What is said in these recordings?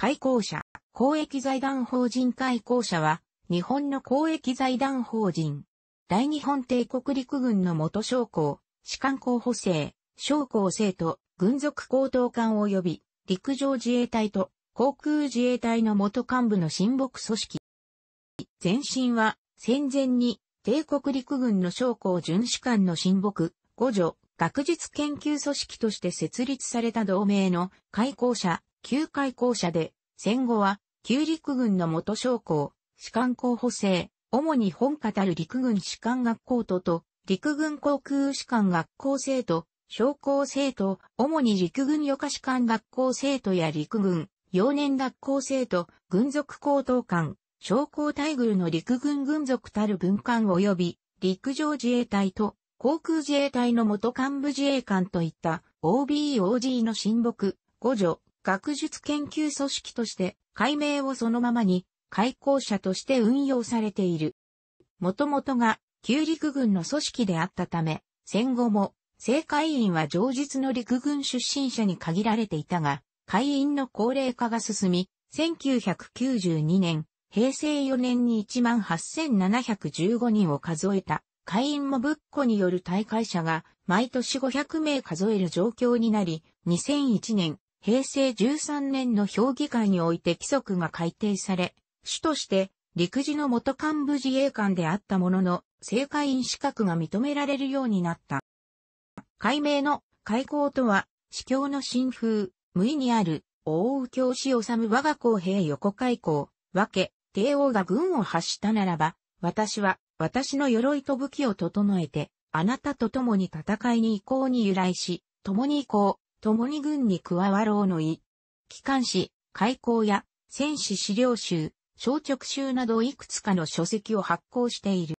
開講者、公益財団法人開校者は、日本の公益財団法人。大日本帝国陸軍の元将校、士官候補生、将校生と、軍属高等官及び、陸上自衛隊と、航空自衛隊の元幹部の親睦組織。前身は、戦前に、帝国陸軍の将校巡視官の親睦、五女、学術研究組織として設立された同盟の開校者、旧海校舎で、戦後は、旧陸軍の元将校、士官候補生、主に本家たる陸軍士官学校とと、陸軍航空士官学校生徒、将校生徒、主に陸軍余科士官学校生徒や陸軍、幼年学校生徒、軍属高等官、将校待遇の陸軍軍属たる文官及び、陸上自衛隊と航空自衛隊の元幹部自衛官といった OBOG の親睦、五助、学術研究組織として解明をそのままに開校者として運用されている。もともとが旧陸軍の組織であったため、戦後も正会員は上述の陸軍出身者に限られていたが、会員の高齢化が進み、1992年、平成4年に18,715人を数えた会員も仏庫による大会者が毎年500名数える状況になり、2001年平成13年の評議会において規則が改定され、主として陸自の元幹部自衛官であったものの、正会員資格が認められるようになった。解明の開校とは、司教の新風、無意にある、大右教師治我が公平横開校、分け、帝王が軍を発したならば、私は、私の鎧と武器を整えて、あなたと共に戦いに行こうに由来し、共に行こ共に軍に加わろうの意。機関誌、開港や、戦士資料集、小直集などいくつかの書籍を発行している。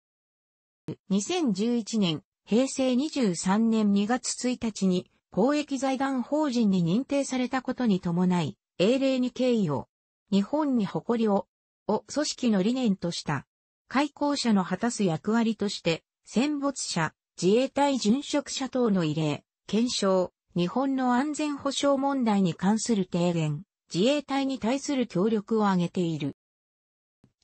2011年、平成23年2月1日に、公益財団法人に認定されたことに伴い、英霊に敬意を、日本に誇りを、を組織の理念とした。開港者の果たす役割として、戦没者、自衛隊殉職者等の異例、検証、日本の安全保障問題に関する提言、自衛隊に対する協力を挙げている。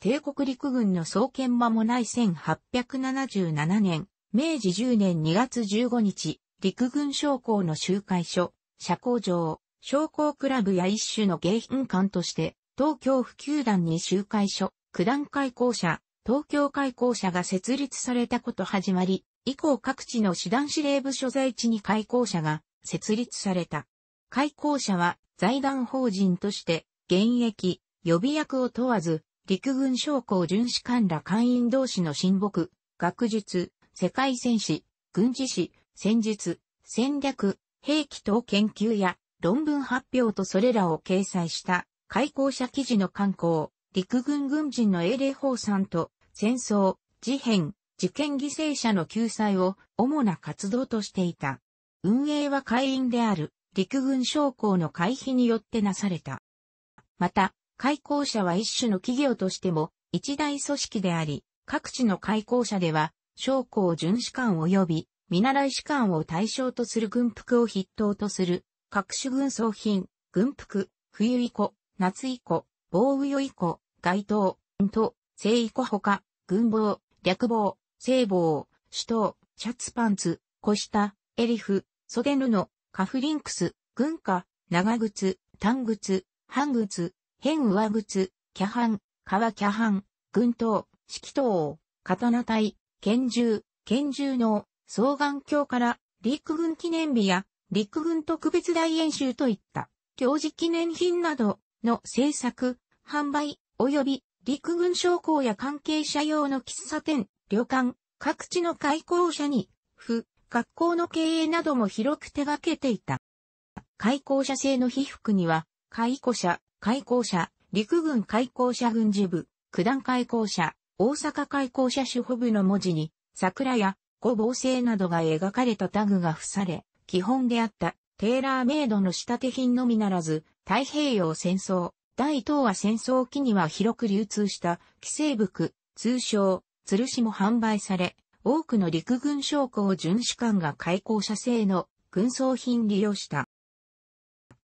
帝国陸軍の創建間もない1877年、明治10年2月15日、陸軍将校の集会所、社交場、商工クラブや一種の迎賓館として、東京府球団に集会所、九段開校者、東京開校者が設立されたこと始まり、以降各地の師団司令部所在地に開校者が設立された。開校者は財団法人として、現役、予備役を問わず、陸軍将校巡視官ら会員同士の親睦、学術、世界戦士、軍事史、戦術、戦略、兵器等研究や論文発表とそれらを掲載した開校者記事の刊行、陸軍軍人の英霊放散と戦争、事変、事件犠牲者の救済を主な活動としていた。運営は会員である陸軍将校の会費によってなされた。また、開校者は一種の企業としても一大組織であり、各地の開校者では、将校巡視官及び見習い士官を対象とする軍服を筆頭とする各種軍装品、軍服、冬以降、夏以降、防雨以降、街灯、運と、生以降ほか、軍帽、略棒、聖帽、首都、シャツパンツ、腰下、エリフ、袖布、カフリンクス、軍歌、長靴、短靴、半靴、変上靴、キャハン、革キャハン、軍刀、式刀、刀隊、拳銃、拳銃の双眼鏡から陸軍記念日や陸軍特別大演習といった行事記念品などの制作、販売、及び陸軍将校や関係者用の喫茶店、旅館、各地の開校者に、不、学校の経営なども広く手掛けていた。開校者制の被服には、開校者、開校者、陸軍開校者軍事部、九段開校者、大阪開校者守保部の文字に、桜や五房星などが描かれたタグが付され、基本であったテーラーメイドの仕立て品のみならず、太平洋戦争、大東亜戦争期には広く流通した寄生服、通称、吊るしも販売され、多くの陸軍将校巡視官が開校者制の軍装品利用した。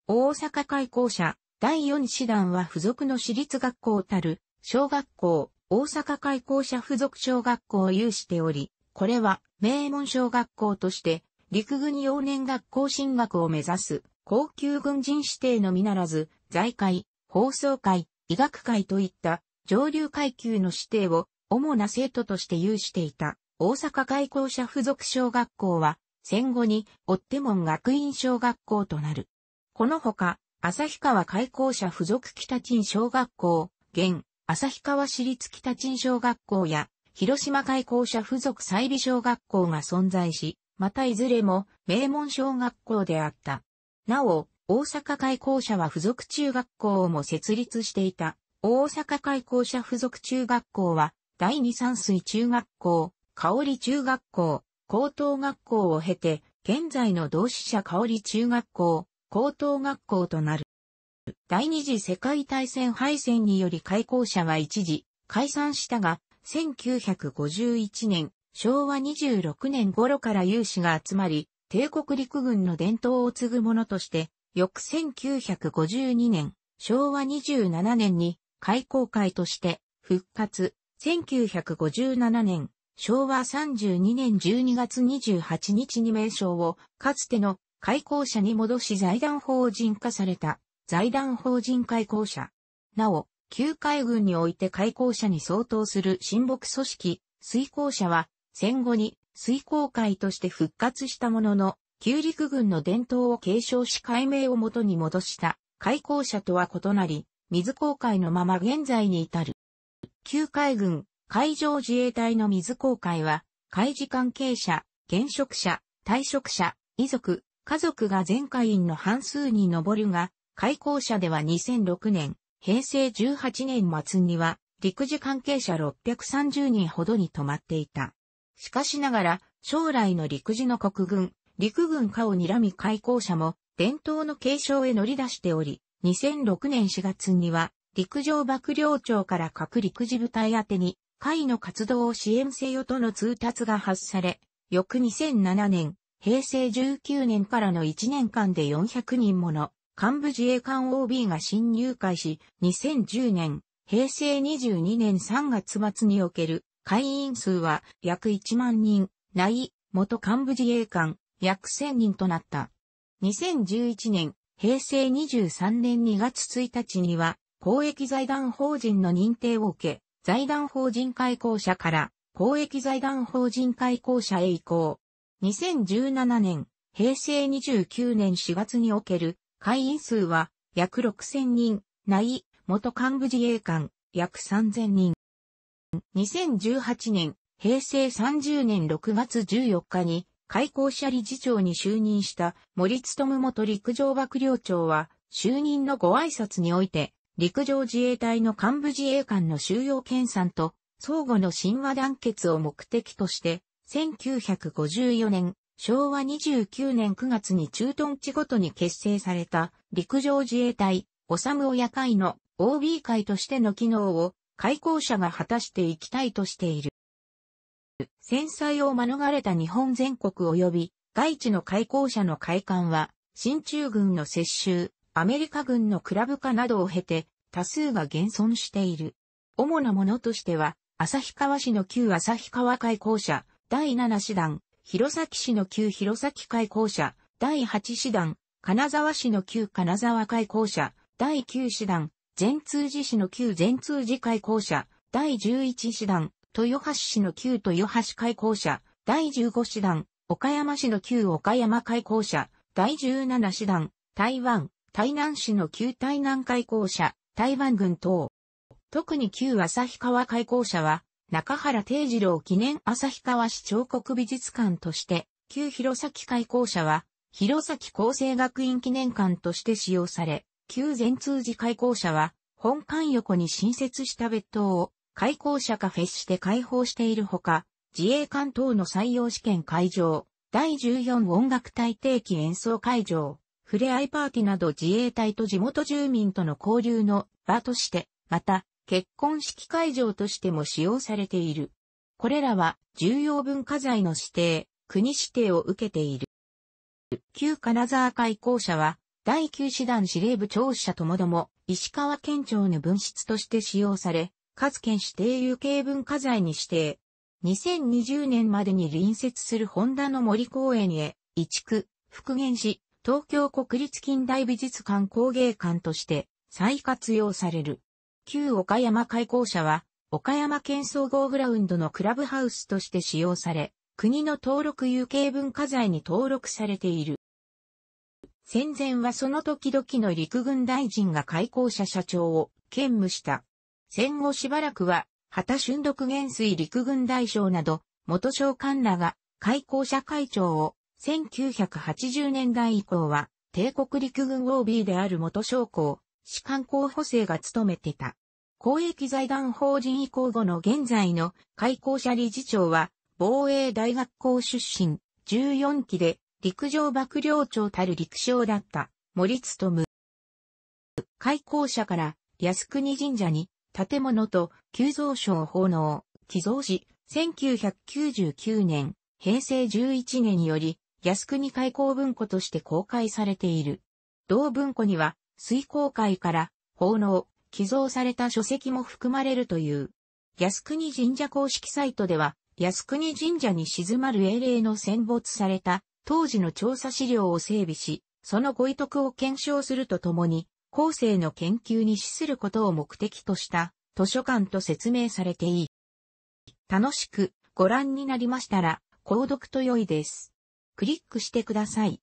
大阪開校者第4師団は付属の私立学校たる小学校大阪開校者付属小学校を有しており、これは名門小学校として陸軍幼年学校進学を目指す高級軍人指定のみならず、財界、放送会、医学会といった上流階級の指定を主な生徒として有していた。大阪開校者附属小学校は、戦後に、追ても学院小学校となる。このほか、旭川開校者附属北鎮小学校、現、旭川市立北鎮小学校や、広島開校者附属再美小学校が存在し、またいずれも名門小学校であった。なお、大阪開校者は附属中学校をも設立していた。大阪開校者附属中学校は、第二三水中学校、香里中学校、高等学校を経て、現在の同志社香里中学校、高等学校となる。第二次世界大戦敗戦により開校者は一時解散したが、1951年、昭和26年頃から有志が集まり、帝国陸軍の伝統を継ぐものとして、翌1952年、昭和27年に開校会として復活、1957年、昭和32年12月28日に名称を、かつての開校者に戻し財団法人化された、財団法人開校者。なお、旧海軍において開校者に相当する親睦組織、水校者は、戦後に水校会として復活したものの、旧陸軍の伝統を継承し解明をもとに戻した開校者とは異なり、水口海のまま現在に至る。旧海軍、海上自衛隊の水航海は、海事関係者、現職者、退職者、遺族、家族が全会員の半数に上るが、開校者では2006年、平成18年末には、陸自関係者630人ほどに止まっていた。しかしながら、将来の陸自の国軍、陸軍化を睨み開校者も、伝統の継承へ乗り出しており、2006年4月には、陸上幕僚長から各陸事部隊宛に、会の活動を支援せよとの通達が発され、翌2007年、平成19年からの1年間で400人もの幹部自衛官 OB が新入会し、2010年、平成22年3月末における会員数は約1万人、内、元幹部自衛官、約1000人となった。2011年、平成23年2月1日には、公益財団法人の認定を受け、財団法人開校者から公益財団法人開校者へ移行。2017年、平成29年4月における会員数は約6000人、内、元幹部自衛官、約3000人。2018年、平成30年6月14日に、開校者理事長に就任した森勤元陸上幕僚長は、就任のご挨拶において、陸上自衛隊の幹部自衛官の収容検査と相互の親和団結を目的として、1954年、昭和29年9月に駐屯地ごとに結成された陸上自衛隊、おさむ親会の OB 会としての機能を開校者が果たしていきたいとしている。戦災を免れた日本全国及び外地の開校者の会館は、新中軍の接収、アメリカ軍のクラブ化などを経て、多数が現存している。主なものとしては、旭川市の旧旭川会校舎、第7師団、弘前市の旧弘前会校舎、第8師団、金沢市の旧金沢会校舎、第9師団、善通寺市の旧善通寺会校舎、第11師団、豊橋市の旧豊橋会校舎、第15師団、岡山市の旧岡山会校舎、第17師団、台湾、台南市の旧台南会校舎、台湾軍等。特に旧旭川開港社は、中原定次郎記念旭川市彫刻美術館として、旧弘前開校者は、弘前厚生学院記念館として使用され、旧善通寺開校者は、本館横に新設した別棟を、開校者カフェして開放しているほか、自衛官等の採用試験会場、第14音楽隊定期演奏会場、ふれあいパーティなど自衛隊と地元住民との交流の場として、また、結婚式会場としても使用されている。これらは重要文化財の指定、国指定を受けている。旧金沢会校舎は、第9師団司令部庁舎ともども、石川県庁の分室として使用され、各県指定有形文化財に指定。2020年までに隣接するホンダの森公園へ、移築、復元し、東京国立近代美術館工芸館として再活用される。旧岡山開校舎は、岡山県総合グラウンドのクラブハウスとして使用され、国の登録有形文化財に登録されている。戦前はその時々の陸軍大臣が開校舎社長を兼務した。戦後しばらくは、畑俊徳元帥陸軍大将など、元将官らが開校舎会長を1980年代以降は、帝国陸軍 OB である元将校、士官候補生が務めてた。公益財団法人移行後の現在の開校者理事長は、防衛大学校出身、14期で、陸上幕僚長たる陸将だった、森務。開校者から、靖国神社に、建物と急増書を奉納、寄贈し、1999年、平成11年により、靖国開港文庫として公開されている。同文庫には、水公会から、奉納、寄贈された書籍も含まれるという。靖国神社公式サイトでは、靖国神社に静まる英霊の戦没された、当時の調査資料を整備し、そのご遺徳を検証するとともに、後世の研究に資することを目的とした図書館と説明されていい。楽しくご覧になりましたら、購読と良いです。クリックしてください。